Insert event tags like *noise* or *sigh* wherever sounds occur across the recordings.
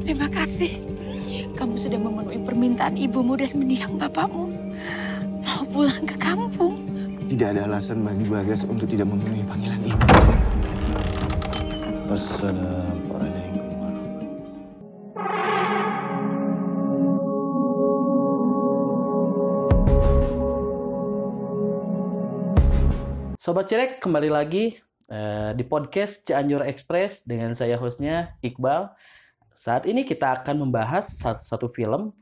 Terima kasih. Kamu sudah memenuhi permintaan ibumu dan mendiang bapakmu. Mau pulang ke kampung. Tidak ada alasan bagi Bagas untuk tidak memenuhi panggilan ibu. Assalamualaikum Sobat Cirek, kembali lagi uh, di podcast Cianjur Express dengan saya hostnya Iqbal. Saat ini kita akan membahas satu, satu film,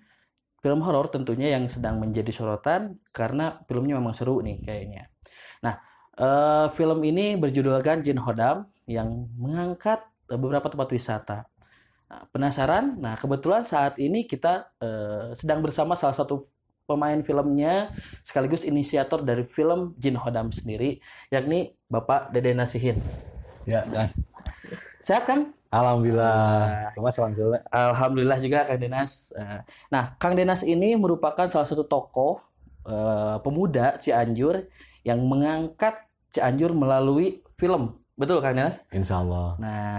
film horor tentunya yang sedang menjadi sorotan karena filmnya memang seru nih kayaknya. Nah, uh, film ini berjudul Ganjin Hodam yang mengangkat beberapa tempat wisata. Nah, penasaran? Nah, kebetulan saat ini kita uh, sedang bersama salah satu pemain filmnya sekaligus inisiator dari film Jin Hodam sendiri, yakni Bapak Dede Nasihin. Ya, dan Sehat kan? Alhamdulillah. alhamdulillah. Alhamdulillah juga Kang Denas. Eh, nah, Kang Denas ini merupakan salah satu tokoh eh, pemuda Cianjur yang mengangkat Cianjur melalui film. Betul Kang Denas? Insya Allah. Nah,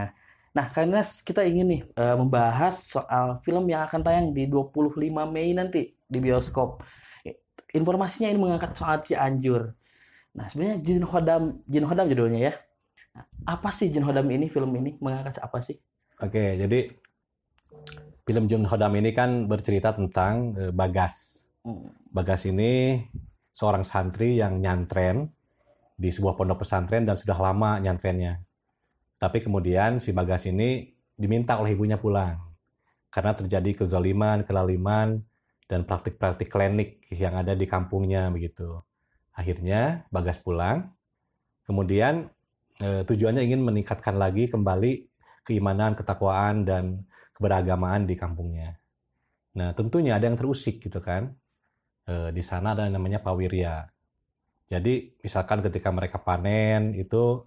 nah Kang Denas kita ingin nih eh, membahas soal film yang akan tayang di 25 Mei nanti di bioskop. Informasinya ini mengangkat soal Cianjur. Nah, sebenarnya Jin Hodam, Jin Hodam judulnya ya. Apa sih Jun Hodam ini film ini mengangkat apa sih? Oke, jadi film Jun Hodam ini kan bercerita tentang eh, Bagas. Hmm. Bagas ini seorang santri yang nyantren di sebuah pondok pesantren dan sudah lama nyantrennya. Tapi kemudian si Bagas ini diminta oleh ibunya pulang karena terjadi kezaliman, kelaliman, dan praktik-praktik klinik yang ada di kampungnya begitu. Akhirnya Bagas pulang, kemudian eh, tujuannya ingin meningkatkan lagi kembali keimanan, ketakwaan dan keberagamaan di kampungnya. Nah, tentunya ada yang terusik gitu kan. Eh, di sana ada yang namanya pawiria. Jadi, misalkan ketika mereka panen itu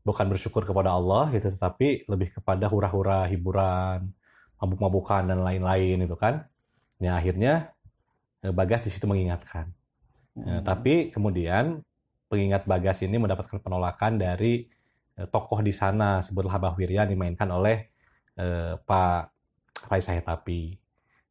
bukan bersyukur kepada Allah gitu, tetapi lebih kepada hura-hura, hiburan, mabuk-mabukan dan lain-lain itu kan. Ya akhirnya eh, Bagas di situ mengingatkan. Nah, hmm. tapi kemudian pengingat Bagas ini mendapatkan penolakan dari uh, tokoh di sana sebutlah Abah Wirya dimainkan oleh uh, Pak Rai Sahetapi.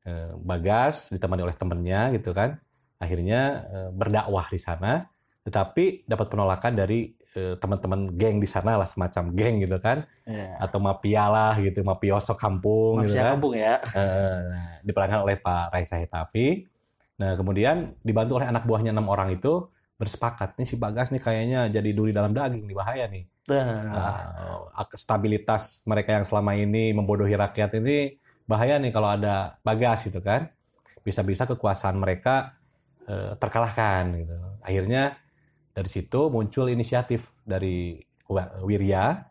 Uh, eh, Bagas ditemani oleh temannya gitu kan. Akhirnya uh, berdakwah di sana tetapi dapat penolakan dari teman-teman geng di sana lah semacam geng gitu kan yeah. atau mafia lah gitu mafioso kampung gitu mafia gitu kan kampung ya uh, diperankan oleh Pak Raisa Hetapi nah kemudian dibantu oleh anak buahnya enam orang itu bersepakat nih si Bagas nih kayaknya jadi duri dalam daging nih bahaya nih. Nah. Uh, stabilitas mereka yang selama ini membodohi rakyat ini bahaya nih kalau ada Bagas gitu kan. Bisa-bisa kekuasaan mereka uh, terkalahkan gitu. Akhirnya dari situ muncul inisiatif dari Wirya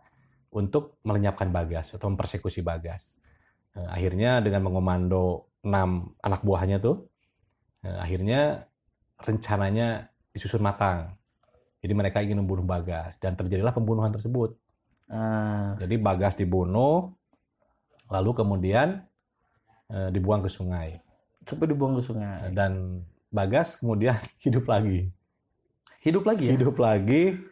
untuk melenyapkan Bagas atau mempersekusi Bagas. Nah, akhirnya dengan mengomando enam anak buahnya tuh, nah, akhirnya rencananya disusun matang. Jadi mereka ingin membunuh Bagas dan terjadilah pembunuhan tersebut. Uh. Jadi Bagas dibunuh, lalu kemudian e, dibuang ke sungai. Sampai dibuang ke sungai. Eh, dan Bagas kemudian *laughs* hidup lagi. Hidup lagi ya? Hidup lagi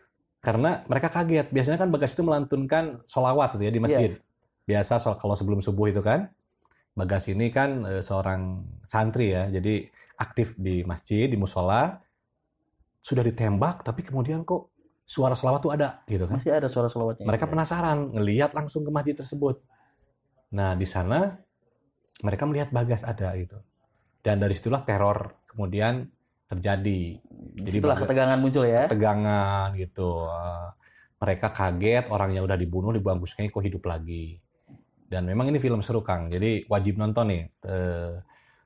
karena mereka kaget. Biasanya kan Bagas itu melantunkan solawat gitu ya di iya. masjid. Yeah. Biasa kalau sebelum subuh itu kan. Bagas ini kan eh, seorang santri ya, jadi aktif di masjid, di musola sudah ditembak tapi kemudian kok suara selawat tuh ada gitu kan masih ada suara selawatnya mereka ya. penasaran ngelihat langsung ke masjid tersebut nah di sana mereka melihat bagas ada gitu dan dari situlah teror kemudian terjadi jadi itulah ketegangan muncul ya ketegangan gitu eh, mereka kaget orang yang udah dibunuh di bangku kok hidup lagi dan memang ini film seru Kang jadi wajib nonton nih eh,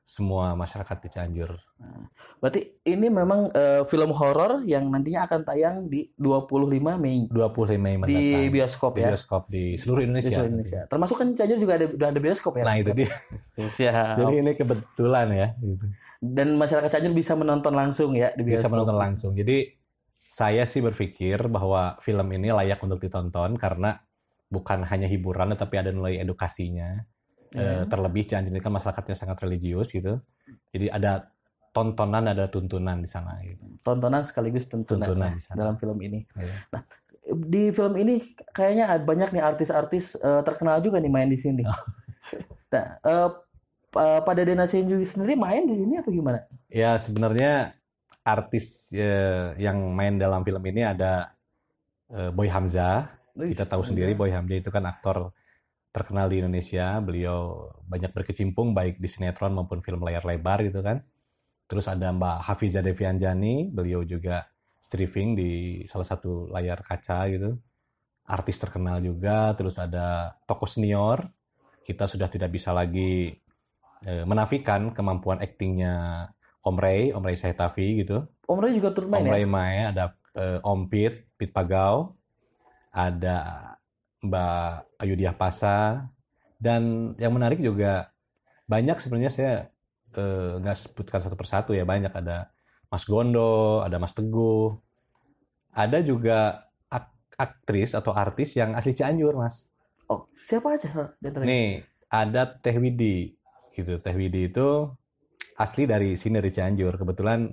semua masyarakat di Cianjur. Nah, berarti ini memang uh, film horor yang nantinya akan tayang di 25 Mei. 25 Mei mendatang. Di bioskop di ya. Bioskop di seluruh Indonesia. Di seluruh Indonesia. Termasuk kan Cianjur juga ada udah ada bioskop ya. Nah, itu dia. Siap. Jadi ini kebetulan ya gitu. Dan masyarakat Cianjur bisa menonton langsung ya di bioskop. Bisa menonton langsung. Jadi saya sih berpikir bahwa film ini layak untuk ditonton karena bukan hanya hiburan tapi ada nilai edukasinya yeah. Ya. terlebih Cianjur ini kan masyarakatnya sangat religius gitu. Jadi ada tontonan ada tuntunan di sana gitu. Tontonan sekaligus tuntunan, tuntunan ya, di dalam film ini. Yeah. Nah, di film ini kayaknya banyak nih artis-artis uh, terkenal juga nih main di sini. Oh. *laughs* nah, uh, pada Dena Senju sendiri main di sini atau gimana? Ya, sebenarnya artis uh, yang main dalam film ini ada uh, Boy Hamzah. Kita tahu sendiri Boy Hamzah itu kan aktor terkenal di Indonesia. Beliau banyak berkecimpung baik di sinetron maupun film layar lebar gitu kan. Terus ada Mbak Hafiza Devianjani, beliau juga streaming di salah satu layar kaca gitu. Artis terkenal juga, terus ada tokoh senior. Kita sudah tidak bisa lagi eh, menafikan kemampuan aktingnya Om Ray, Om Ray gitu. Om Ray juga turut main Om ya? Ray ada eh, Om Pit, Pit Pagau, ada Mbak Ayudiah Pasa dan yang menarik juga banyak sebenarnya saya eh, nggak eh, sebutkan satu persatu ya banyak ada Mas Gondo, ada Mas Teguh, ada juga aktris atau artis yang asli Cianjur mas. Oh siapa aja? Nih ada Teh Widi gitu Teh Widi itu asli dari sini dari Cianjur kebetulan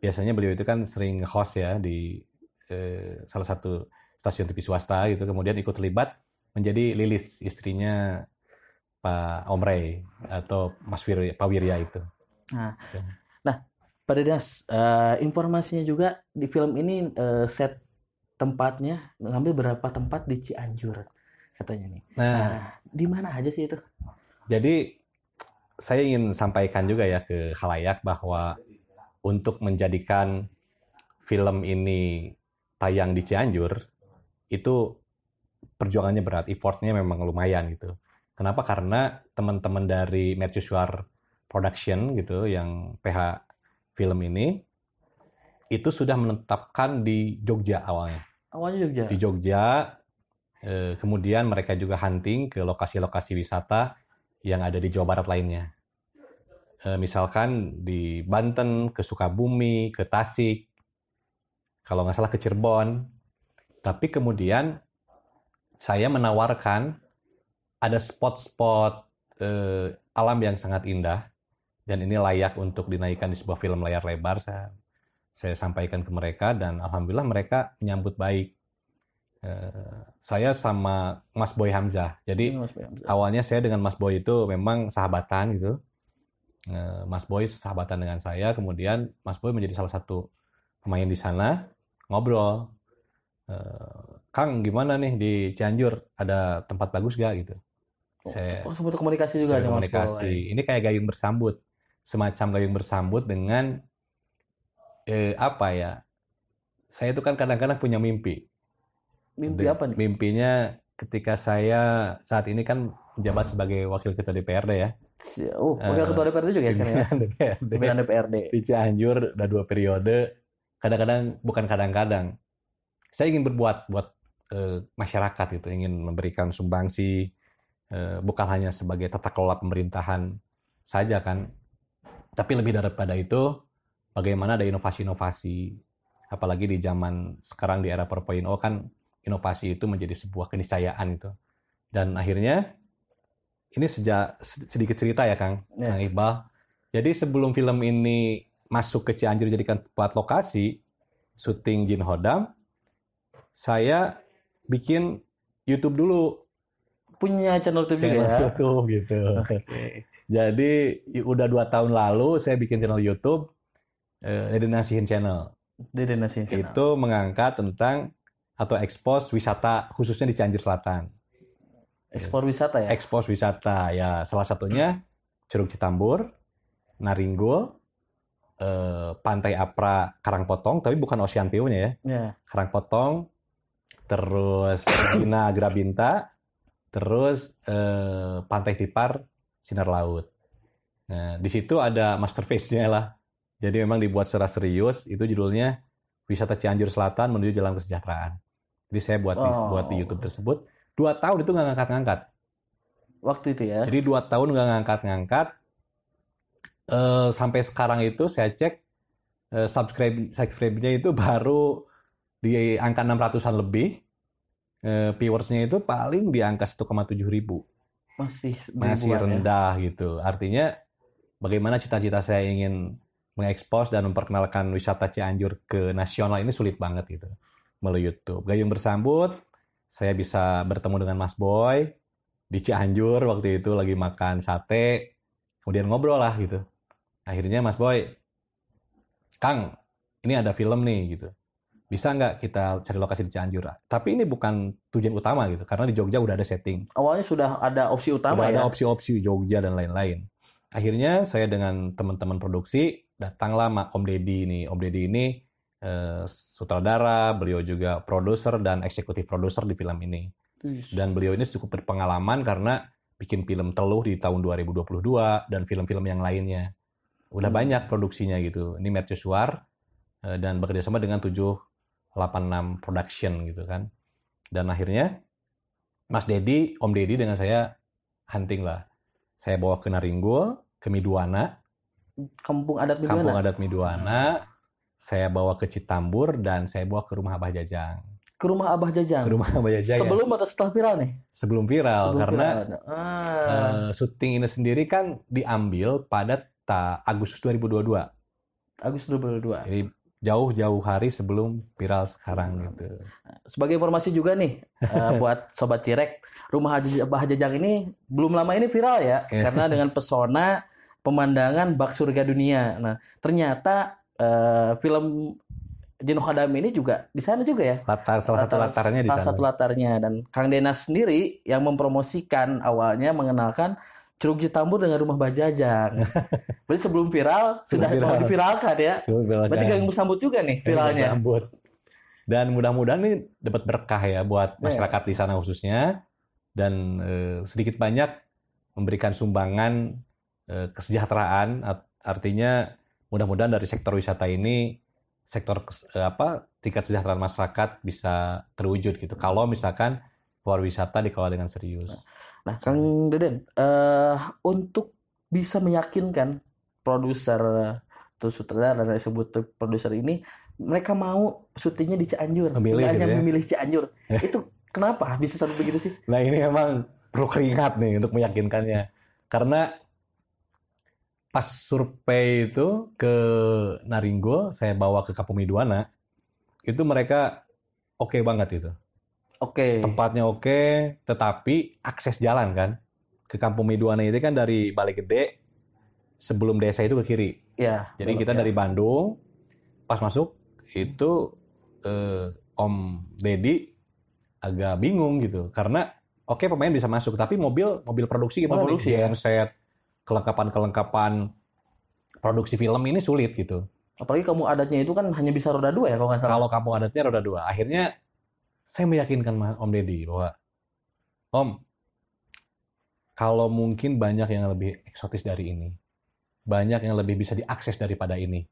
biasanya beliau itu kan sering host ya di eh, salah satu stasiun TV swasta gitu kemudian ikut terlibat menjadi Lilis istrinya Pak Omre atau Mas Wirya, Pak Wirya itu. Nah, ya. nah pada das uh, eh, informasinya juga di film ini uh, set tempatnya ngambil berapa tempat di Cianjur katanya nih. Nah, nah di mana aja sih itu? Jadi saya ingin sampaikan juga ya ke halayak bahwa untuk menjadikan film ini tayang di Cianjur itu perjuangannya berat, effortnya memang lumayan gitu. Kenapa? Karena teman-teman dari Matthew Production gitu yang PH film ini itu sudah menetapkan di Jogja awalnya. Awalnya Jogja. Di Jogja. Eh, kemudian mereka juga hunting ke lokasi-lokasi wisata yang ada di Jawa Barat lainnya. Eh, misalkan di Banten, ke Sukabumi, ke Tasik, kalau nggak salah ke Cirebon tapi kemudian saya menawarkan ada spot-spot eh, alam yang sangat indah dan ini layak untuk dinaikkan di sebuah film layar lebar. Saya saya sampaikan ke mereka dan alhamdulillah mereka menyambut baik. Eh, saya sama Mas Boy Hamzah. Jadi hmm, Mas Boy Hamzah. awalnya saya dengan Mas Boy itu memang sahabatan gitu. Eh, Mas Boy sahabatan dengan saya, kemudian Mas Boy menjadi salah satu pemain di sana ngobrol Eh, Kang gimana nih di Cianjur ada tempat bagus gak gitu oh, saya oh, sebut komunikasi juga ada komunikasi ya? ini kayak gayung bersambut semacam gayung bersambut dengan eh, apa ya saya itu kan kadang-kadang punya mimpi mimpi apa nih mimpinya ketika saya saat ini kan menjabat hmm. sebagai wakil ketua DPRD ya Oh, wakil eh, ketua DPRD juga ya sekarang ya? DPRD. DPRD. Di Cianjur udah dua periode. Kadang-kadang, bukan kadang-kadang saya ingin berbuat buat e, masyarakat itu ingin memberikan sumbangsi e, bukan hanya sebagai tata kelola pemerintahan saja kan tapi lebih daripada itu bagaimana ada inovasi-inovasi apalagi di zaman sekarang di era 4.0 kan inovasi itu menjadi sebuah keniscayaan itu dan akhirnya ini sejak sedikit cerita ya Kang ya. Kang Iqbal jadi sebelum film ini masuk ke Cianjur jadikan tempat lokasi syuting Jin Hodam saya bikin YouTube dulu. Punya channel YouTube channel juga YouTube gitu. Jadi udah dua tahun lalu saya bikin channel YouTube eh, Nasihin Channel. Nasihin Channel. Itu mengangkat tentang atau ekspos wisata khususnya di Cianjur Selatan. Ekspos wisata ya? Ekspos wisata ya. Salah satunya Curug Citambur, Naringgul, eh, Pantai Apra Karangpotong, tapi bukan Ocean View-nya ya. Yeah. Karangpotong, terus Gina Grabinta, terus eh, Pantai Tipar, Sinar Laut. Nah, di situ ada masterpiece-nya lah. Jadi memang dibuat secara serius, itu judulnya Wisata Cianjur Selatan menuju Jalan Kesejahteraan. Jadi saya buat di, buat di YouTube oh. tersebut. Dua tahun itu nggak ngangkat-ngangkat. Waktu itu ya. Jadi dua tahun nggak ngangkat-ngangkat. Uh, sampai sekarang itu saya cek uh, subscribe subscribe-nya itu baru di angka 600-an lebih eh, viewersnya itu paling di angka 1,7 ribu masih masih ya? rendah ya? gitu artinya bagaimana cita-cita saya ingin mengekspos dan memperkenalkan wisata Cianjur ke nasional ini sulit banget gitu melalui YouTube Gayung bersambut saya bisa bertemu dengan Mas Boy di Cianjur waktu itu lagi makan sate kemudian ngobrol lah gitu akhirnya Mas Boy Kang ini ada film nih gitu bisa nggak kita cari lokasi di Cianjur? Tapi ini bukan tujuan utama gitu, karena di Jogja udah ada setting. Awalnya sudah ada opsi utama udah ya? ada opsi-opsi Jogja dan lain-lain. Akhirnya saya dengan teman-teman produksi datanglah Mak Om Deddy ini. Om Deddy ini eh, sutradara, beliau juga produser dan eksekutif produser di film ini. Dan beliau ini cukup berpengalaman karena bikin film Teluh di tahun 2022 dan film-film yang lainnya. Udah hmm. banyak produksinya gitu. Ini Mercusuar eh, dan bekerjasama dengan tujuh 86 Production gitu kan. Dan akhirnya Mas Dedi, Om Dedi dengan saya hunting lah. Saya bawa ke Naringgul, ke Miduana. Kampung adat Miduana. Kampung adat Miduana. Saya bawa ke Citambur dan saya bawa ke rumah Abah Jajang. Ke rumah Abah Jajang. Ke rumah Abah Jajang. Sebelum atau setelah viral nih? Sebelum viral Sebelum karena viral. Ah. Uh, syuting ini sendiri kan diambil pada ta Agustus 2022. Agustus 2022. Jadi jauh-jauh hari sebelum viral sekarang gitu. Sebagai informasi juga nih eh, *laughs* buat sobat Cirek, rumah Haji Abah Jajang ini belum lama ini viral ya iya. karena dengan pesona pemandangan bak surga dunia. Nah, ternyata uh, film jenuh hadam ini juga di sana juga ya. Latar salah satu latar, latarnya di sana. Salah satu latarnya dan Kang Denas sendiri yang mempromosikan awalnya mengenalkan Curug Citambur dengan rumah Bajajang. *laughs* Berarti sebelum viral sebelum sudah viral. diviralkan ya. Viralkan. Berarti gak sambut juga nih viralnya. Sambut. Dan mudah-mudahan ini dapat berkah ya buat iya. masyarakat yeah. di sana khususnya dan eh, sedikit banyak memberikan sumbangan eh, kesejahteraan artinya mudah-mudahan dari sektor wisata ini sektor eh, apa tingkat kesejahteraan masyarakat bisa terwujud gitu kalau misalkan pariwisata dikelola dengan serius. Nah Nah, Kang Deden, uh, untuk bisa meyakinkan produser atau sutradara dan sebut produser ini mereka mau syutingnya di Cianjur, memilih, gitu hanya ya? memilih Cianjur. Ya. Itu kenapa bisa sampai begitu sih? Nah ini emang perlu keringat nih untuk meyakinkannya, karena pas survei itu ke Naringgo saya bawa ke Kapumiduana itu mereka oke okay banget itu Oke. Okay. Tempatnya oke, okay, tetapi akses jalan kan ke Kampung Miduana itu kan dari Gede sebelum desa itu ke kiri. Iya. Jadi kita ya. dari Bandung pas masuk itu eh, Om Dedi agak bingung gitu karena oke okay, pemain bisa masuk tapi mobil mobil produksi gimana mobil produksi, nih? Yang set kelengkapan-kelengkapan produksi film ini sulit gitu. Apalagi kamu adatnya itu kan hanya bisa roda dua ya kalau nggak salah. Kalau kamu adatnya roda dua, akhirnya saya meyakinkan Om Deddy bahwa Om, kalau mungkin banyak yang lebih eksotis dari ini, banyak yang lebih bisa diakses daripada ini.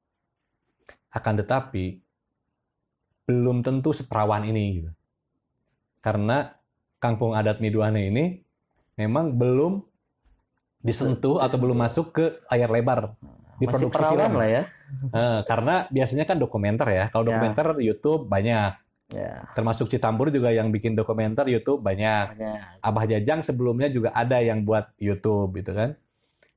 Akan tetapi, belum tentu seperawan ini. Gitu. Karena kampung adat Miduane ini memang belum disentuh atau belum masuk ke layar lebar di produksi film lah ya. Eh, karena biasanya kan dokumenter ya. Kalau ya. dokumenter ya. YouTube banyak Yeah. Termasuk Citambur juga yang bikin dokumenter YouTube banyak. banyak. Abah Jajang sebelumnya juga ada yang buat YouTube gitu kan.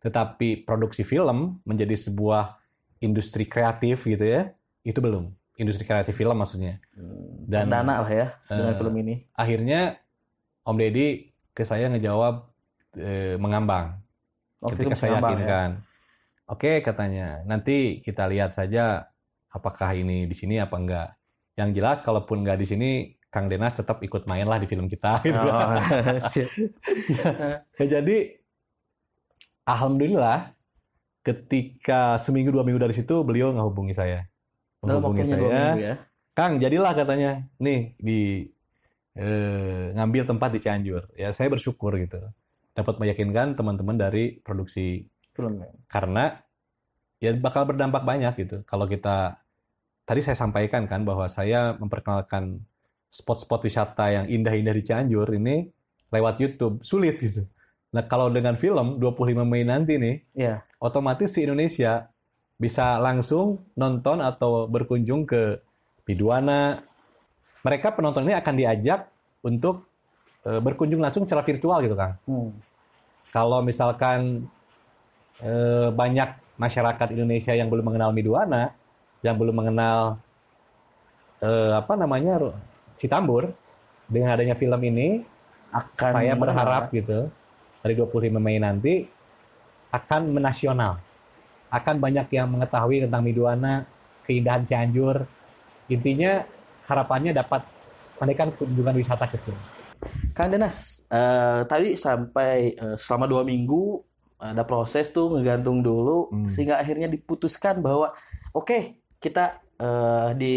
Tetapi produksi film menjadi sebuah industri kreatif gitu ya, itu belum. Industri kreatif film maksudnya. Hmm. Dan dana lah ya dengan eh, film ini. Akhirnya Om Deddy ke saya ngejawab eh, mengambang. Oh, ketika saya ya? yakinkan. Ya? Oke katanya, nanti kita lihat saja apakah ini di sini apa enggak yang jelas kalaupun nggak di sini Kang Denas tetap ikut main lah di film kita. *laughs* Gitu. Oh, ya, jadi alhamdulillah ketika seminggu dua minggu dari situ beliau ngehubungi saya, menghubungi oh, saya. Ya. Kang jadilah katanya, nih di eh, ngambil tempat di Cianjur. Ya saya bersyukur gitu, dapat meyakinkan teman-teman dari produksi film ya? karena ya bakal berdampak banyak gitu kalau kita tadi saya sampaikan kan bahwa saya memperkenalkan spot-spot wisata yang indah-indah di Cianjur ini lewat YouTube. Sulit gitu. Nah, kalau dengan film 25 Mei nanti nih, yeah. otomatis si Indonesia bisa langsung nonton atau berkunjung ke Biduana. Mereka penonton ini akan diajak untuk eh, berkunjung langsung secara virtual gitu, kan. Hmm. Kalau misalkan eh, banyak masyarakat Indonesia yang belum mengenal Miduana, yang belum mengenal eh, apa namanya Citambur dengan adanya film ini akan saya berharap ya? gitu dari 25 Mei nanti akan menasional. Akan banyak yang mengetahui tentang Miduana, keindahan Cianjur. Intinya harapannya dapat menaikkan kunjungan wisata ke sini. Kang Denas, uh, eh, tadi sampai uh, selama dua minggu ada proses tuh ngegantung dulu hmm. sehingga akhirnya diputuskan bahwa oke okay, kita uh, di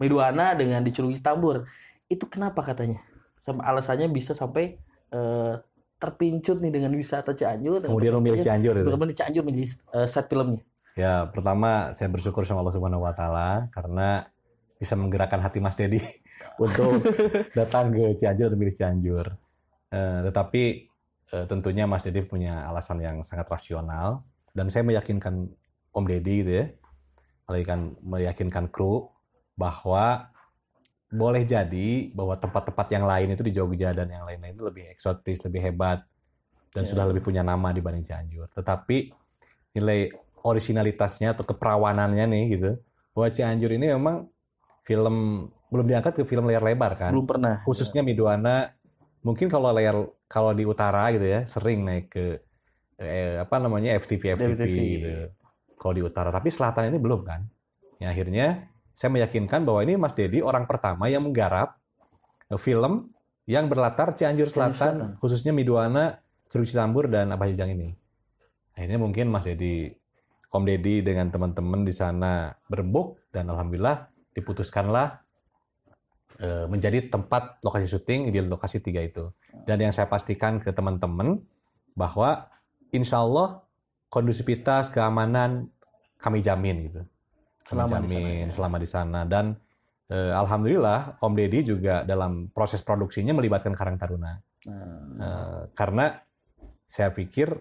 Meduana dengan di Curug Tambur itu kenapa katanya sama alasannya bisa sampai uh, terpincut nih dengan wisata Cianjur kemudian memilih Cianjur itu kemudian Cianjur menjadi uh, set filmnya ya pertama saya bersyukur sama Allah Subhanahu Wa Taala karena bisa menggerakkan hati Mas Dedi *laughs* untuk *laughs* datang ke Cianjur dan milih Cianjur uh, tetapi uh, tentunya Mas Dedi punya alasan yang sangat rasional dan saya meyakinkan Om Deddy gitu ya meyakinkan, meyakinkan kru bahwa boleh jadi bahwa tempat-tempat yang lain itu di Jogja dan yang lain-lain itu lebih eksotis, lebih hebat dan yeah. sudah lebih punya nama dibanding Cianjur. Tetapi nilai originalitasnya atau keperawanannya nih gitu, bahwa Cianjur ini memang film belum diangkat ke film layar lebar kan? Belum pernah. Khususnya ya. Midwana mungkin kalau layar kalau di utara gitu ya sering naik ke eh, apa namanya FTV, FTV gitu kalau di utara. Tapi selatan ini belum kan. Ya, akhirnya saya meyakinkan bahwa ini Mas Dedi orang pertama yang menggarap eh, film yang berlatar Cianjur Selatan, Cianjur khususnya Midwana, Curug Citambur, dan Abah Jajang ini. Akhirnya mungkin Mas Dedi, Kom Dedi dengan teman-teman di sana berembuk, dan Alhamdulillah diputuskanlah eh, menjadi tempat lokasi syuting di lokasi tiga itu. Dan yang saya pastikan ke teman-teman bahwa insya Allah kondusivitas, keamanan, kami jamin gitu. Kami selama jamin di sana, ya. selama di sana dan eh, alhamdulillah Om Deddy juga dalam proses produksinya melibatkan Karang Taruna. Hmm. Eh, karena saya pikir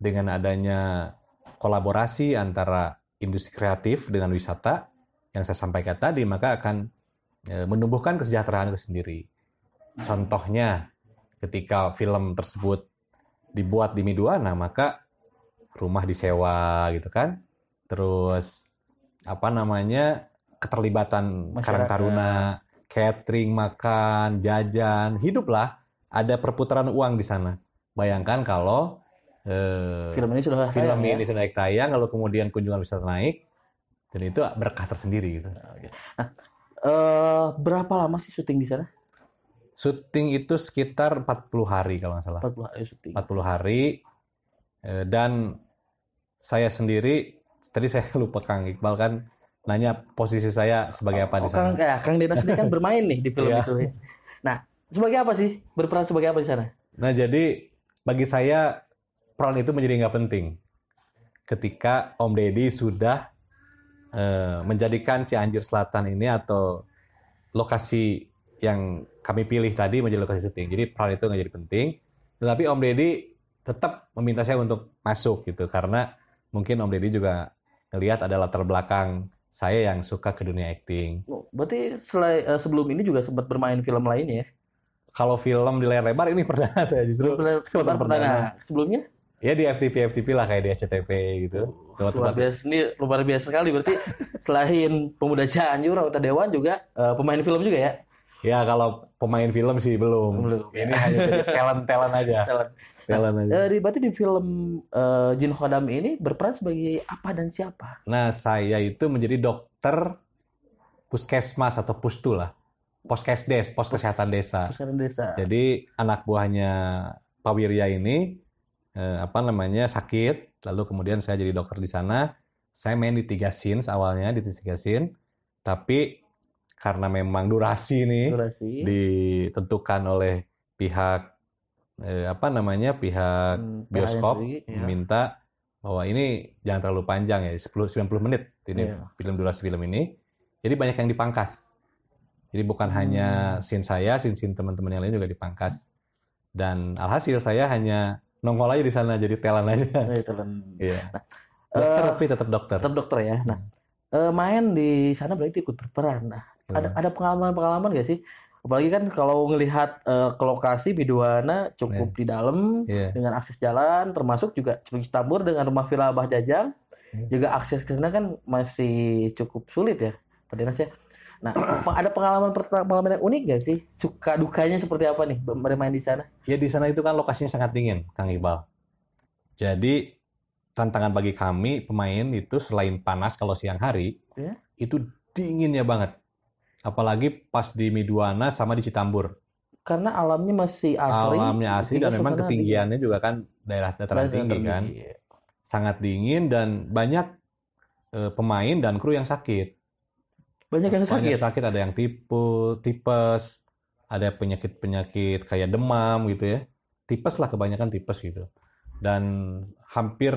dengan adanya kolaborasi antara industri kreatif dengan wisata yang saya sampaikan tadi maka akan eh, menumbuhkan kesejahteraan itu sendiri. Contohnya ketika film tersebut dibuat di Miduana maka rumah disewa gitu kan terus apa namanya keterlibatan Karang Taruna, catering, makan, jajan, hiduplah ada perputaran uang di sana. Bayangkan kalau eh, film ini sudah film tayang, ini ya? sudah tayang, kalau kemudian kunjungan bisa naik, dan itu berkah tersendiri gitu. Ah, nah, eh, berapa lama sih syuting di sana? Syuting itu sekitar 40 hari kalau nggak salah. 40 hari 40 hari eh, dan saya sendiri tadi saya *laughs* lupa Kang Iqbal kan nanya posisi saya sebagai apa oh, di sana. Eh, Kang, ya, Kang Dinas ini kan bermain nih di film iya. itu. Ya. Nah, sebagai apa sih? Berperan sebagai apa di sana? Nah, jadi bagi saya peran itu menjadi nggak penting ketika Om Deddy sudah eh, menjadikan Cianjur Selatan ini atau lokasi yang kami pilih tadi menjadi lokasi syuting. Jadi peran itu nggak jadi penting. Tetapi Om Deddy tetap meminta saya untuk masuk gitu karena mungkin Om Deddy juga ngelihat ada latar belakang saya yang suka ke dunia acting. Oh, berarti selai, uh, sebelum ini juga sempat bermain film lain ya? Kalau film di layar lebar ini *laughs* pernah saya justru. Sebelumnya pernah. Sebelumnya? Ya di FTP FTP lah kayak di SCTV gitu. Uh, luar biasa ini luar biasa sekali berarti *laughs* selain pemuda Cianjur, Rauta Dewan juga uh, pemain film juga ya? Ya kalau pemain film sih belum. belum. Ini hanya talent talent aja. Talent. Jalan nah, aja. Uh, berarti di film uh, Jin Khodam ini berperan sebagai apa dan siapa? Nah, saya itu menjadi dokter puskesmas atau pustu lah. Poskesdes, pos kesehatan desa. Pos desa. Jadi anak buahnya Pak Wirya ini eh, apa namanya sakit, lalu kemudian saya jadi dokter di sana. Saya main di tiga scenes awalnya di tiga scene, tapi karena memang durasi ini durasi. ditentukan oleh pihak eh, apa namanya pihak hmm, bioskop ya. meminta bahwa ini jangan terlalu panjang ya 10 90 menit ini yeah. film durasi film ini. Jadi banyak yang dipangkas. Jadi bukan hmm. hanya scene saya, scene-scene teman-teman yang lain juga dipangkas. Dan alhasil saya hanya nongol aja di sana jadi telan aja. *laughs* Iya, telan. Iya. Nah, uh, tapi tetap dokter. Tetap dokter ya. Nah, uh, main di sana berarti ikut berperan. Nah, ada iya. ada pengalaman-pengalaman gak sih apalagi kan kalau melihat uh, eh, ke lokasi Biduana cukup yeah. di dalam yeah. dengan akses jalan termasuk juga Cipinang Tabur dengan rumah villa Abah Jajang yeah. juga akses ke sana kan masih cukup sulit ya Pak Dinas ya. Nah, *clears throat* ada pengalaman pengalaman yang unik gak sih? Suka dukanya seperti apa nih bermain di sana? Ya di sana itu kan lokasinya sangat dingin, Kang Ibal. Jadi tantangan bagi kami pemain itu selain panas kalau siang hari, yeah. itu dinginnya banget apalagi pas di Miduana sama di Citambur. Karena alamnya masih asri. Alamnya asri dan memang ketinggiannya juga kan daerah dataran tinggi kan. Sangat dingin dan banyak e, pemain dan kru yang sakit. Banyak yang sakit. Banyak sakit ada yang tipe tipes, ada penyakit-penyakit kayak demam gitu ya. Tipes lah kebanyakan tipes gitu. Dan hampir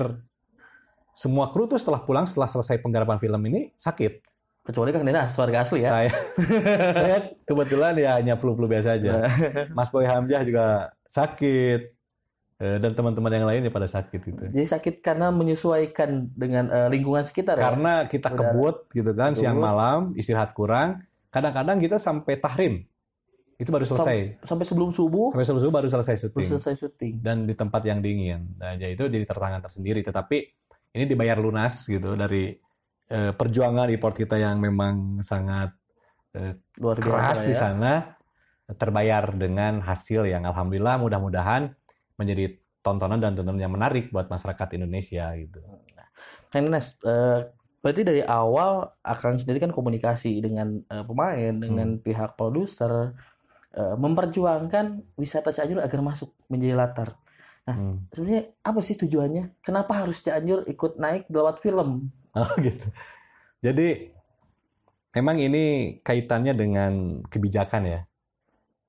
semua kru tuh setelah pulang setelah selesai penggarapan film ini sakit kecuali Kang Dinas warga asli ya. Saya, *laughs* saya kebetulan ya hanya flu-flu biasa aja. Iya. Mas Boy Hamzah juga sakit eh, dan teman-teman yang lain ya pada sakit gitu. Jadi sakit karena menyesuaikan dengan uh, lingkungan sekitar. Ya? Karena ya? kita kebut gitu kan siang malam istirahat kurang. Kadang-kadang kita sampai tahrim itu baru selesai. Sampai, sampai sebelum subuh. Sampai sebelum subuh baru selesai syuting. Baru selesai syuting. Dan di tempat yang dingin. Nah, jadi ya itu jadi tertangan tersendiri. Tetapi ini dibayar lunas gitu dari eh, perjuangan report kita yang memang sangat eh, Luar biasa keras di ya. sana terbayar dengan hasil yang alhamdulillah mudah-mudahan menjadi tontonan dan tontonan yang menarik buat masyarakat Indonesia gitu. Nah, Nes, eh, berarti dari awal akan sendiri kan komunikasi dengan eh, pemain, dengan hmm. pihak produser, eh, memperjuangkan wisata Cianjur agar masuk menjadi latar Nah, hmm. sebenarnya apa sih tujuannya? Kenapa harus Cianjur ikut naik lewat film? *laughs* Oh gitu. Jadi emang ini kaitannya dengan kebijakan ya.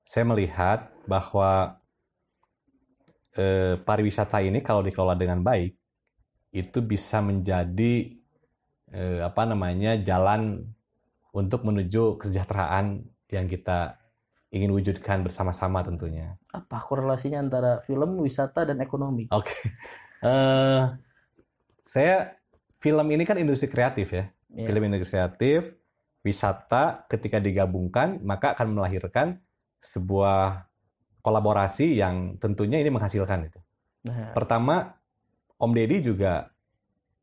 Saya melihat bahwa eh, pariwisata ini kalau dikelola dengan baik itu bisa menjadi eh, apa namanya jalan untuk menuju kesejahteraan yang kita ingin wujudkan bersama-sama tentunya. Apa korelasinya antara film, wisata dan ekonomi? Oke. Okay. *laughs* Uh, eh, saya film ini kan industri kreatif ya. Yeah. Film industri kreatif, wisata ketika digabungkan maka akan melahirkan sebuah kolaborasi yang tentunya ini menghasilkan itu. Nah. Pertama, Om Deddy juga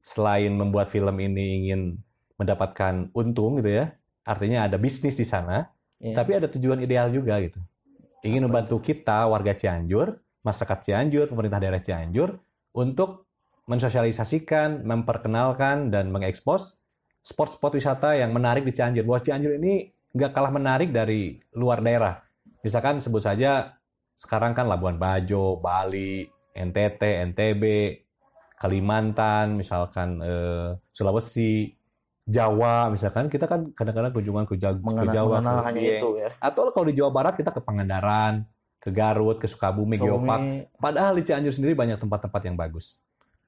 selain membuat film ini ingin mendapatkan untung gitu ya, artinya ada bisnis di sana Iya. Tapi ada tujuan ideal juga gitu. Ingin membantu kita warga Cianjur, masyarakat Cianjur, pemerintah daerah Cianjur untuk mensosialisasikan, memperkenalkan dan mengekspos spot-spot wisata yang menarik di Cianjur. Bahwa Cianjur ini nggak kalah menarik dari luar daerah. Misalkan sebut saja sekarang kan Labuan Bajo, Bali, NTT, NTB, Kalimantan, misalkan eh, Sulawesi, Jawa misalkan kita kan kadang-kadang kunjungan ke Jawa, mengenal, ke Jawa hanya itu ya. Atau kalau di Jawa Barat kita ke Pangandaran, ke Garut, ke Sukabumi, Sumi. Geopark. Padahal di Cianjur sendiri banyak tempat-tempat yang bagus.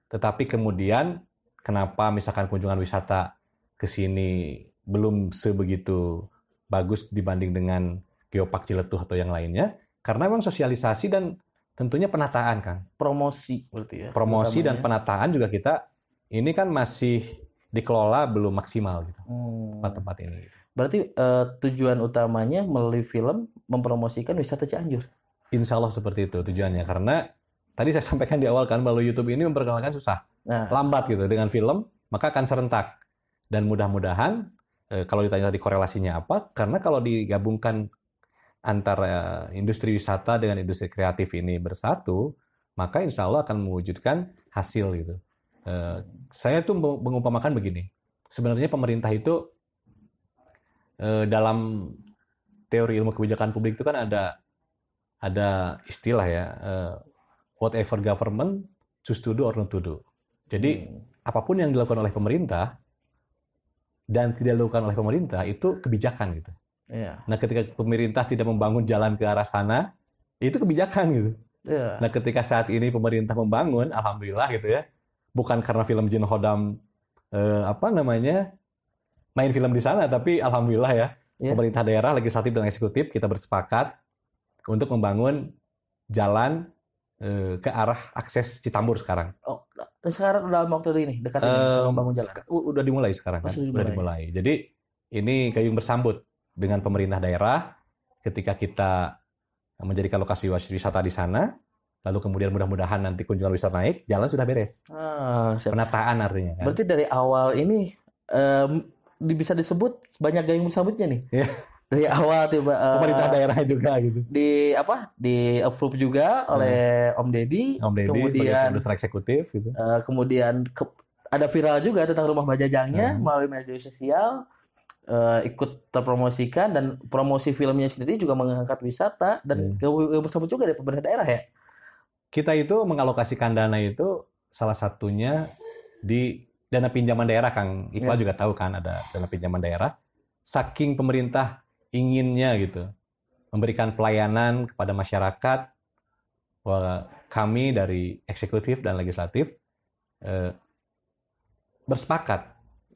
Tetapi kemudian kenapa misalkan kunjungan wisata ke sini belum sebegitu bagus dibanding dengan Geopark Ciletuh atau yang lainnya? Karena memang sosialisasi dan tentunya penataan kan. Promosi berarti ya. Promosi dan penataan juga kita ini kan masih dikelola belum maksimal gitu hmm. tempat-tempat hmm. ini. Gitu. Berarti uh, tujuan utamanya melalui film mempromosikan wisata Cianjur. Insya Allah seperti itu tujuannya karena tadi saya sampaikan di awal kan bahwa YouTube ini memperkenalkan susah, nah. lambat gitu dengan film maka akan serentak dan mudah-mudahan uh, kalau ditanya tadi korelasinya apa karena kalau digabungkan antara industri wisata dengan industri kreatif ini bersatu maka insya Allah akan mewujudkan hasil gitu Eh, saya tuh mengumpamakan begini. Sebenarnya pemerintah itu uh, dalam teori ilmu kebijakan publik itu kan ada ada istilah ya uh, whatever government choose to do or not to do. Jadi hmm. apapun yang dilakukan oleh pemerintah dan tidak dilakukan oleh pemerintah itu kebijakan gitu. Yeah. Nah ketika pemerintah tidak membangun jalan ke arah sana itu kebijakan gitu. Yeah. Nah ketika saat ini pemerintah membangun, alhamdulillah gitu ya bukan karena film Jin Hodam eh, apa namanya main film di sana, tapi alhamdulillah ya yeah. pemerintah daerah, legislatif dan eksekutif kita bersepakat untuk membangun jalan eh, ke arah akses Citambur sekarang. Oh, sekarang dalam waktu ini dekat ini, membangun jalan. Udah dimulai sekarang kan? Oh, sudah dimulai. Jadi ini kayung bersambut dengan pemerintah daerah ketika kita menjadikan lokasi wisata di sana lalu kemudian mudah-mudahan nanti kunjungan wisata naik, jalan sudah beres. Ah, Penataan artinya. Kan? Berarti dari awal ini um, bisa disebut banyak gayung sambutnya nih. Yeah. Dari awal tiba uh, pemerintah daerah juga gitu. Di apa? Di approve juga hmm. oleh hmm. Om Deddy. Om Deddy kemudian sebagai eksekutif gitu. Uh, kemudian ke, ada viral juga tentang rumah bajajangnya hmm. melalui media sosial. Uh, ikut terpromosikan dan promosi filmnya sendiri juga mengangkat wisata dan yeah. Hmm. gayung juga dari pemerintah daerah ya kita itu mengalokasikan dana itu salah satunya di dana pinjaman daerah Kang Iqbal yeah. juga tahu kan ada dana pinjaman daerah saking pemerintah inginnya gitu memberikan pelayanan kepada masyarakat kami dari eksekutif dan legislatif eh, bersepakat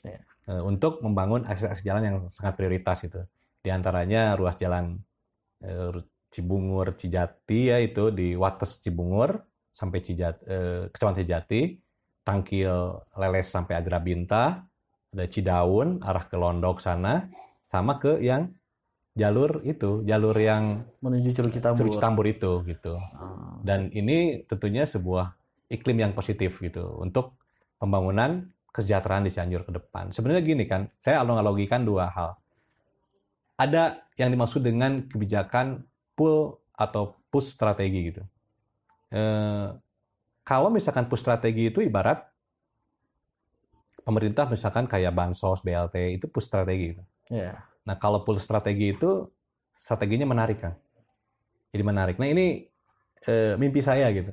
yeah. eh, untuk membangun akses-akses jalan yang sangat prioritas itu diantaranya ruas jalan eh, Cibungur Cijati ya itu di Wates Cibungur sampai Cijat, eh, Kecamatan Cijati, Tangkil Leles sampai Ajrabinta, ada Cidaun arah ke Londok sana, sama ke yang jalur itu, jalur yang menuju Curug Citambur, Citambur itu gitu. Ah. Dan ini tentunya sebuah iklim yang positif gitu untuk pembangunan kesejahteraan di Cianjur ke depan. Sebenarnya gini kan, saya analogikan dua hal. Ada yang dimaksud dengan kebijakan pull atau push strategi gitu. E, kalau misalkan push strategi itu ibarat pemerintah misalkan kayak bansos, BLT itu push strategi. Gitu. Yeah. Nah kalau pull strategi itu strateginya menarik kan, jadi menarik. Nah ini e, mimpi saya gitu,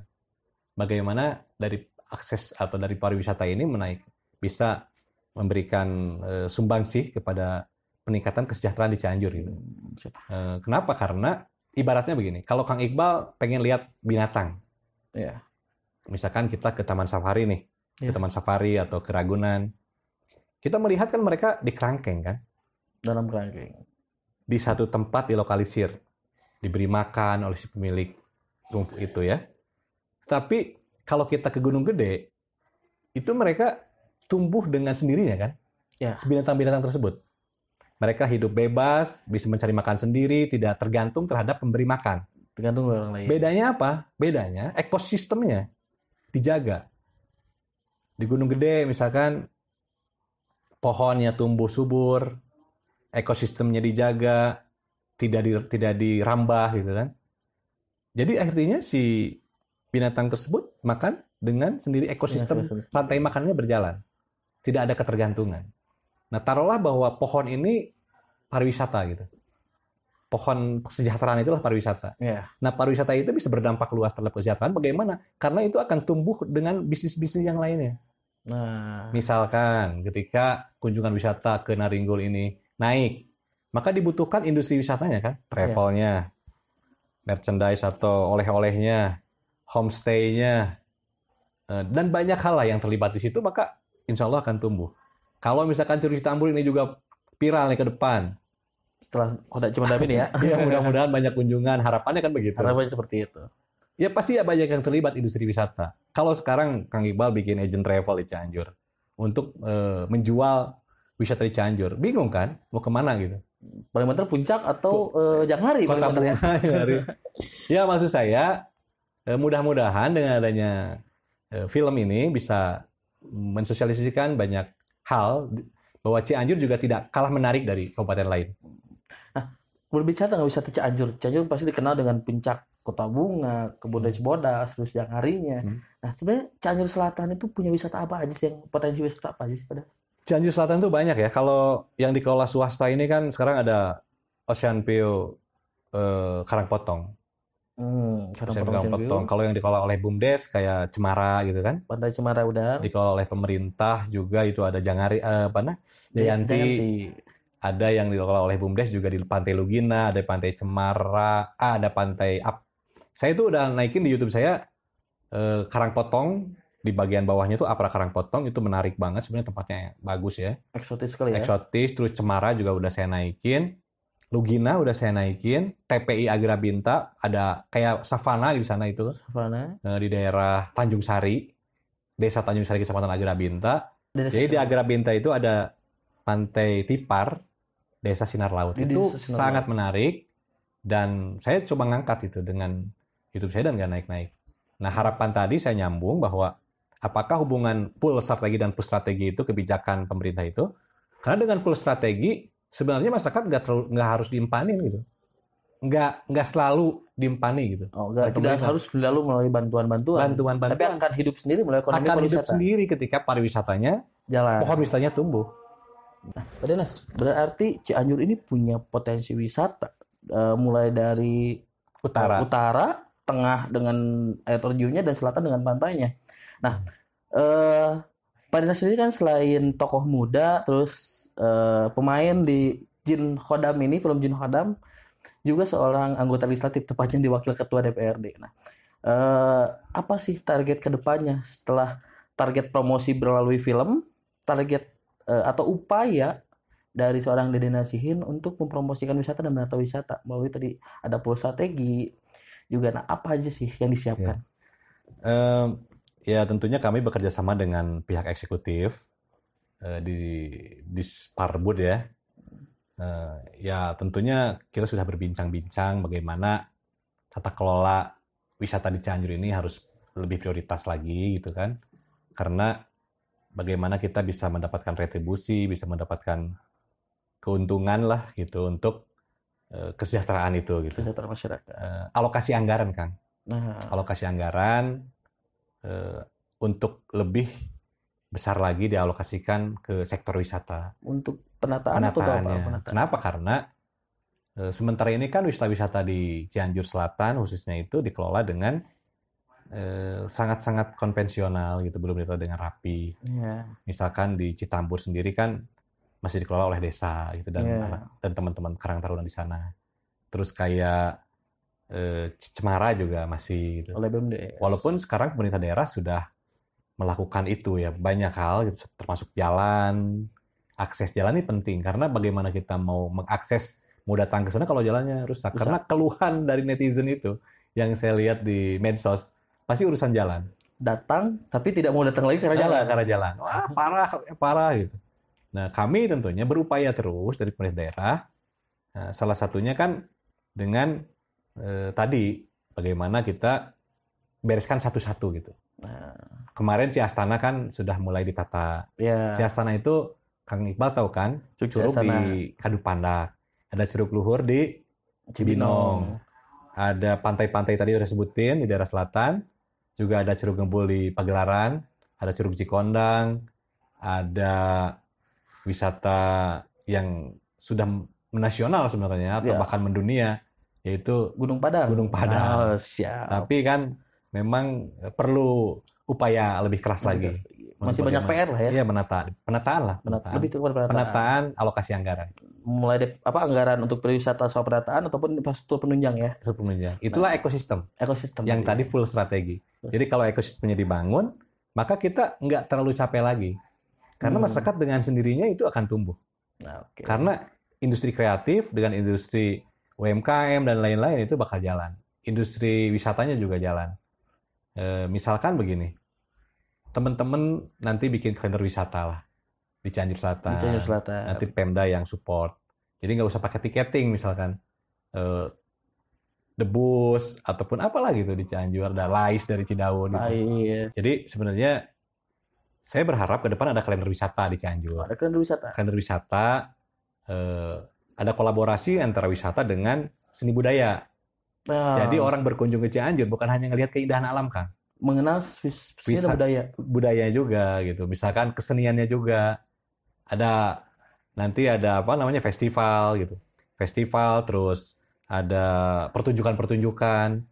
bagaimana dari akses atau dari pariwisata ini menaik bisa memberikan eh, sumbangsih kepada peningkatan kesejahteraan di Cianjur gitu. Hmm, kenapa? Karena ibaratnya begini, kalau Kang Iqbal pengen lihat binatang, yeah. misalkan kita ke Taman Safari nih, yeah. ke iya. Taman Safari atau ke Ragunan, kita melihat kan mereka di kerangkeng kan? Dalam kerangkeng. Di satu tempat dilokalisir, diberi makan oleh si pemilik rumput itu ya. Tapi kalau kita ke Gunung Gede, itu mereka tumbuh dengan sendirinya kan? Ya. Binatang-binatang tersebut mereka hidup bebas, bisa mencari makan sendiri, tidak tergantung terhadap pemberi makan. Tergantung orang lain. Bedanya apa? Bedanya ekosistemnya dijaga. Di Gunung Gede misalkan pohonnya tumbuh subur, ekosistemnya dijaga, tidak di, tidak dirambah gitu kan. Jadi akhirnya si binatang tersebut makan dengan sendiri ekosistem rantai makannya berjalan. Tidak ada ketergantungan. Nah, taruhlah bahwa pohon ini pariwisata gitu. Pohon kesejahteraan itulah pariwisata. Yeah. Nah, pariwisata itu bisa berdampak luas terhadap kesejahteraan. Bagaimana? Karena itu akan tumbuh dengan bisnis-bisnis yang lainnya. Nah, misalkan ketika kunjungan wisata ke Naringgul ini naik, maka dibutuhkan industri wisatanya kan, iya. travelnya, yeah. merchandise atau oleh-olehnya, homestaynya, eh, dan banyak hal lah yang terlibat di situ. Maka insya Allah akan tumbuh. Kalau misalkan curi tambur ini juga viral nih ke depan. Setelah cuma ini ya. *laughs* Iya, mudah-mudahan banyak kunjungan. Harapannya kan begitu. Harapannya seperti itu. Ya pasti ya banyak yang terlibat industri wisata. Kalau sekarang Kang Iqbal bikin agent travel di Cianjur untuk e, menjual wisata di Cianjur. Bingung kan? Mau kemana gitu? Paling bentar puncak atau uh, eh, Janghari Kota paling ya. *laughs* ya maksud saya eh, mudah-mudahan dengan adanya film ini bisa mensosialisasikan banyak hal bahwa Cianjur juga tidak kalah menarik dari kabupaten lain. Nah, berbicara tentang wisata Cianjur, Cianjur pasti dikenal dengan puncak Kota Bunga, Kebun hmm. raja Bodas, terus yang harinya. Hmm. Nah, sebenarnya Cianjur Selatan itu punya wisata apa aja sih yang potensi wisata apa aja sih pada? Cianjur Selatan itu banyak ya. Kalau yang dikelola swasta ini kan sekarang ada Ocean View eh, Karangpotong. Hmm, sarang petong, petong. Kalau yang dikelola oleh BUMDes kayak Cemara gitu kan? Pantai Cemara udah. Dikelola oleh pemerintah juga itu ada Jangari eh, apa nah? Jayanti. Ada yang dikelola oleh BUMDes juga di Pantai Lugina, ada Pantai Cemara, ah, ada Pantai Up. Saya itu udah naikin di YouTube saya eh, Karang Potong di bagian bawahnya itu apa Karang Potong itu menarik banget sebenarnya tempatnya bagus ya. Eksotis sekali ya. Eksotis terus Cemara juga udah saya naikin. Lugina udah saya naikin, TPI Agra Binta ada kayak savana di sana itu. Savana. Eh, di daerah Tanjung Sari. Desa Tanjung Sari Kecamatan Agra Binta. Desa Jadi di Agra Binta itu ada Pantai Tipar, Desa Sinar Laut. Di itu Sinar sangat Laut. menarik dan saya coba ngangkat itu dengan YouTube saya dan gak naik-naik. Nah, hmm. harapan tadi saya nyambung bahwa apakah hubungan pool strategi dan pool strategi itu kebijakan pemerintah itu? Karena dengan pool strategi sebenarnya masyarakat nggak terlalu nggak harus diimpanin gitu nggak nggak selalu diimpani gitu. Oh, enggak, tidak harus selalu melalui bantuan-bantuan. Bantuan-bantuan. Tapi akan hidup sendiri melalui ekonomi akan hidup sendiri ketika pariwisatanya jalan. Pohon wisatanya tumbuh. Nah, Nas, berarti Cianjur ini punya potensi wisata uh, mulai dari utara, utara, tengah dengan air terjunnya dan selatan dengan pantainya. Nah, eh pada Padinas sendiri kan selain tokoh muda terus uh, pemain di Jin Khodam ini, film Jin Khodam juga seorang anggota legislatif tepatnya di wakil ketua DPRD. Nah, uh, apa sih target kedepannya setelah target promosi melalui film, target uh, atau upaya dari seorang Dedena Nasihin untuk mempromosikan wisata dan menata wisata melalui tadi ada pulsa strategi juga nah apa aja sih yang disiapkan? Ya. Um, ya tentunya kami bekerja sama dengan pihak eksekutif Eh, di Disparbud ya. Eh, ya tentunya kita sudah berbincang-bincang bagaimana tata kelola wisata di Cianjur ini harus lebih prioritas lagi gitu kan. Karena bagaimana kita bisa mendapatkan retribusi, bisa mendapatkan keuntungan lah gitu untuk eh, kesejahteraan itu gitu. Kesejahteraan masyarakat. alokasi anggaran Kang. Nah. Alokasi anggaran untuk lebih besar lagi dialokasikan ke sektor wisata. Untuk penataan penataannya. Apa? Penataan. Kenapa? Karena e, sementara ini kan wisata wisata di Cianjur Selatan khususnya itu dikelola dengan eh, sangat-sangat e, konvensional gitu, belum dikelola dengan rapi. Yeah. Misalkan di Citambur sendiri kan masih dikelola oleh desa gitu dan yeah. anak, dan teman-teman Karang Taruna di sana. Terus kayak e, Cemara juga masih gitu. Oleh BMD. E Walaupun sekarang pemerintah daerah sudah melakukan itu ya banyak hal termasuk jalan akses jalan ini penting karena bagaimana kita mau mengakses mau datang ke sana kalau jalannya rusak. rusak karena keluhan dari netizen itu yang saya lihat di medsos pasti urusan jalan datang tapi tidak mau datang lagi karena nah, jalan karena jalan wah parah parah gitu nah kami tentunya berupaya terus dari pemerintah daerah nah, salah satunya kan dengan eh, tadi bagaimana kita bereskan satu-satu gitu nah kemarin Ciastana kan sudah mulai ditata. Yeah. Ciastana itu Kang Iqbal tahu kan? Curug, curug di Kadupanda, Ada Curug Luhur di Cibinong. Cibinong. Ada pantai-pantai tadi udah sebutin di daerah selatan. Juga ada Curug Gembul di Pagelaran, ada Curug Cikondang, ada wisata yang sudah nasional sebenarnya atau ya. bahkan mendunia yaitu Gunung Padang. Gunung Padang. Oh, Tapi kan memang perlu upaya lebih keras lebih lagi. Keras. Masih banyak PR lah ya. Iya, penataan. Penataan lah. Penataan. Lebih kepada penataan. Penataan alokasi anggaran. Mulai dari apa anggaran untuk pariwisata soal penataan ataupun infrastruktur penunjang ya. Infrastruktur penunjang. Itulah nah, ekosistem. Ekosistem. Yang tadi ya. full strategi. Jadi kalau ekosistemnya dibangun, maka kita nggak terlalu capek lagi. Karena hmm. masyarakat dengan sendirinya itu akan tumbuh. Nah, okay. Karena industri kreatif dengan industri UMKM dan lain-lain itu bakal jalan. Industri wisatanya juga jalan. E, misalkan begini, teman-teman nanti bikin kalender wisata lah di Cianjur Selatan. Di Cianjur Selatan. Nanti Pemda yang support. Jadi nggak usah pakai tiketing misalkan. E, bus ataupun apalah gitu di Cianjur ada lais dari Cidaun gitu. Iya. Jadi sebenarnya saya berharap ke depan ada kalender wisata di Cianjur. ada kalender wisata. Kalender wisata eh, ada kolaborasi antara wisata dengan seni budaya. Jadi orang berkunjung ke Cianjur bukan hanya ngelihat keindahan alam, kan? Mengenal Bisa, budaya. Budayanya juga gitu. Misalkan keseniannya juga. Ada nanti ada apa namanya festival gitu. Festival terus ada pertunjukan-pertunjukan.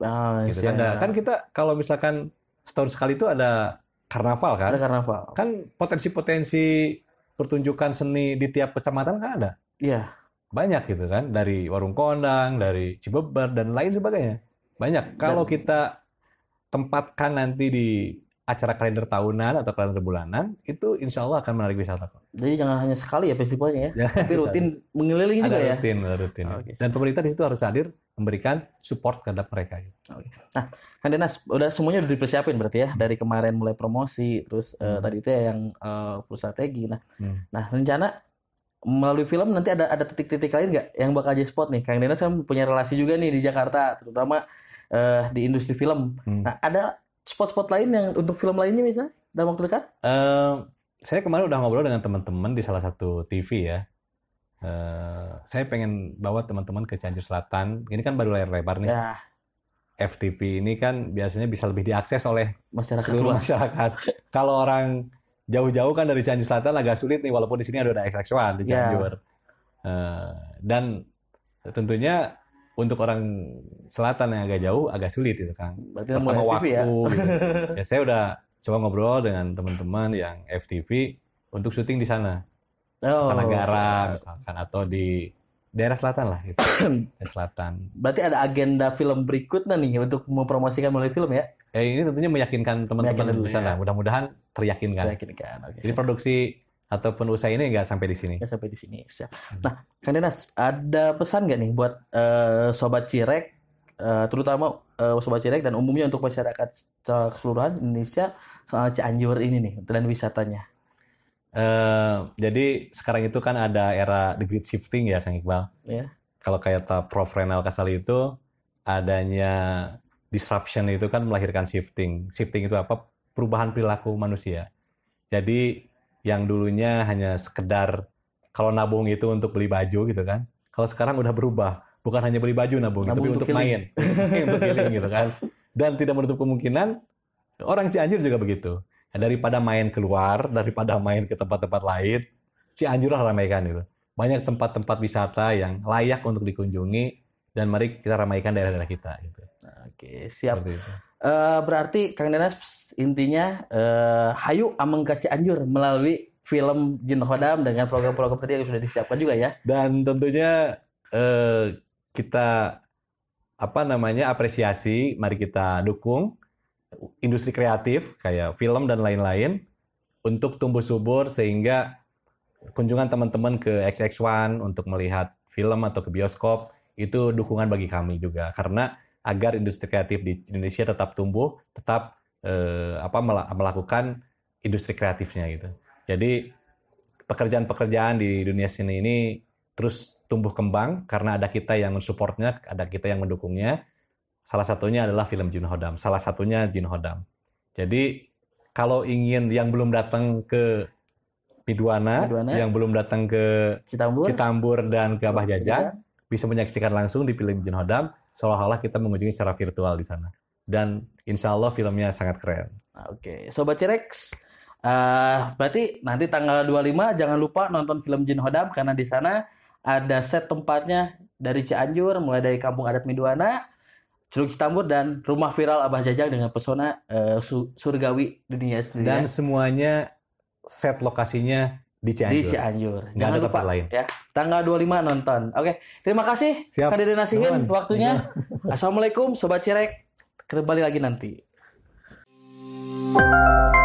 Ah, gitu iya, kan. Ada, iya. kan kita kalau misalkan setahun sekali itu ada karnaval kan? Ada karnaval. Kan potensi-potensi pertunjukan seni di tiap kecamatan kan ada? Iya banyak gitu kan dari warung kondang, dari Cibeber dan lain sebagainya. Banyak. Kalau dan, kita tempatkan nanti di acara kalender tahunan atau kalender bulanan itu insya Allah akan menarik wisata kok. Jadi jangan hanya sekali ya festivalnya ya, ya tapi rutin mengelilingi juga ya. Rutin, ada rutin. Oh, okay. Dan pemerintah di situ harus hadir memberikan support terhadap mereka. Gitu. Oh, oke. Okay. Nah, kan Denas, udah semuanya udah dipersiapin berarti ya dari kemarin mulai promosi, terus eh, hmm. uh, tadi itu ya yang uh, eh, strategi. Nah, hmm. nah rencana melalui film nanti ada ada titik-titik lain nggak yang bakal jadi spot nih Kang Dennis kan punya relasi juga nih di Jakarta terutama uh, di industri film hmm. nah ada spot-spot lain yang untuk film lainnya misalnya dalam waktu dekat uh, saya kemarin udah ngobrol dengan teman-teman di salah satu TV ya uh, saya pengen bawa teman-teman ke Cianjur Selatan ini kan baru layar lebar nih ya. FTP ini kan biasanya bisa lebih diakses oleh masyarakat seluruh masyarakat kalau orang jauh-jauh kan dari Cianjur Selatan agak sulit nih walaupun di sini ada XX1 di iya. Cianjur. Yeah. Uh, dan tentunya untuk orang selatan yang agak jauh agak sulit itu kan. Berarti Pertama ya? waktu ya? Gitu. *laughs* ya saya udah coba ngobrol dengan teman-teman yang FTV untuk syuting di sana. Oh, Karena iya. misalkan atau di daerah selatan lah gitu. *coughs* daerah selatan. Berarti ada agenda film berikutnya nih untuk mempromosikan mulai film ya? Eh, ini tentunya meyakinkan teman-teman di sana. Ya. Mudah-mudahan teryakinkan. Teryakinkan. Okay, Jadi siap. produksi ataupun usaha ini nggak sampai di sini. Nggak sampai di sini. Siap. Hmm. Nah, Kang Denas, ada pesan nggak nih buat uh, sobat Cirek, uh, terutama uh, sobat Cirek dan umumnya untuk masyarakat seluruh Indonesia soal Cianjur ini nih dan wisatanya? Eh, jadi sekarang itu kan ada era the great shifting ya Kang Iqbal. Yeah. Kalau kayak Prof. Renal Kasali itu adanya disruption itu kan melahirkan shifting. Shifting itu apa? Perubahan perilaku manusia. Jadi yang dulunya hanya sekedar kalau nabung itu untuk beli baju gitu kan. Kalau sekarang udah berubah, bukan hanya beli baju nabung, nabung tapi untuk, untuk main, *laughs* untuk healing gitu kan. Dan tidak menutup kemungkinan orang si anjir juga begitu daripada main keluar, daripada main ke tempat-tempat lain, Cianjur lah ramaikan itu. Banyak tempat-tempat wisata yang layak untuk dikunjungi dan mari kita ramaikan daerah-daerah kita gitu. Oke, siap. Uh, berarti Kang Denas intinya uh, hayu ameng ke Cianjur melalui film Jin Hodam dengan program-program tadi yang sudah disiapkan juga ya. Dan tentunya uh, kita apa namanya apresiasi, mari kita dukung industri kreatif kayak film dan lain-lain untuk tumbuh subur sehingga kunjungan teman-teman ke XX1 untuk melihat film atau ke bioskop itu dukungan bagi kami juga karena agar industri kreatif di Indonesia tetap tumbuh, tetap eh, apa melakukan industri kreatifnya gitu. Jadi pekerjaan-pekerjaan di dunia sini ini terus tumbuh kembang karena ada kita yang mensupportnya, ada kita yang mendukungnya Salah satunya adalah film Jin Hodam. Salah satunya Jin Hodam. Jadi kalau ingin yang belum datang ke Midwana, Midwana. yang belum datang ke Citambur, Citambur dan ke Abah iya. bisa menyaksikan langsung di film Jin Hodam seolah-olah kita mengunjungi secara virtual di sana. Dan insya Allah filmnya sangat keren. Ah, oke, Sobat Cirex, uh, berarti nanti tanggal 25 jangan lupa nonton film Jin Hodam karena di sana ada set tempatnya dari Cianjur, mulai dari Kampung Adat Midwana, Curug Citambur dan rumah viral Abah Jajang dengan pesona uh, su surgawi dunia sendiri. Dan ya. semuanya set lokasinya di Cianjur. Di Cianjur. Jangan lupa lain. ya. Tanggal 25 nonton. Oke, terima kasih Siap. Kak Nasihin waktunya. Iya. Assalamualaikum sobat Cirek. Kembali lagi nanti. Thank you.